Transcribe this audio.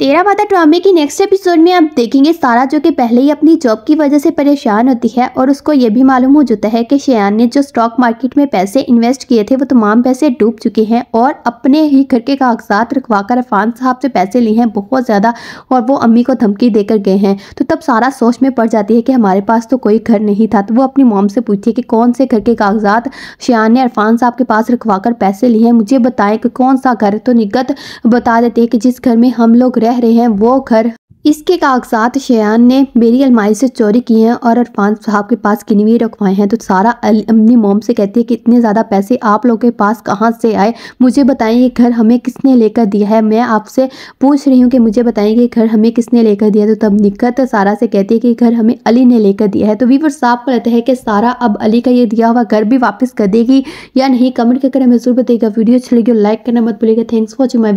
तेरा वादा ड्रामे की नेक्स्ट एपिसोड में आप देखेंगे सारा जो कि पहले ही अपनी जॉब की वजह से परेशान होती है और उसको ये भी मालूम हो जाता है कि शयान ने जो स्टॉक मार्केट में पैसे इन्वेस्ट किए थे वो तमाम पैसे डूब चुके हैं और अपने ही घर के कागजात रखवाकर अफान साहब से पैसे लिए हैं बहुत ज़्यादा और वो अम्मी को धमकी देकर गए हैं तो तब सारा सोच में पड़ जाती है कि हमारे पास तो कोई घर नहीं था तो वो अपनी मोम से पूछती है कि कौन से घर के कागजात शयान ने अरफान साहब के पास कर पैसे लिए हैं मुझे बताएं कि कौन सा घर तो निगत बता देते हैं कि जिस घर में हम लोग रह रहे हैं वो घर इसके कागजात शयान ने मेरी अलमारी से चोरी की हैं और अरफान साहब के पास गिनवी रखवाए हैं तो सारा अपनी मोम से कहती है कि इतने ज़्यादा पैसे आप लोगों के पास कहाँ से आए मुझे बताएं ये घर हमें किसने लेकर दिया है मैं आपसे पूछ रही हूँ कि मुझे बताएं कि घर हमें किसने लेकर दिया तो तब निकत सारा से कहती है कि घर हमें अली ने लेकर दिया है तो वीवर साहब को रहता है कि सारा अब अली का ये दिया हुआ घर भी वापस कर देगी या नहीं कमेंट करके हमें जरूर बताइएगा वीडियो अच्छी लगी लाइक करना मत भूलिएगा थैंक्स फॉर वॉचिंग माई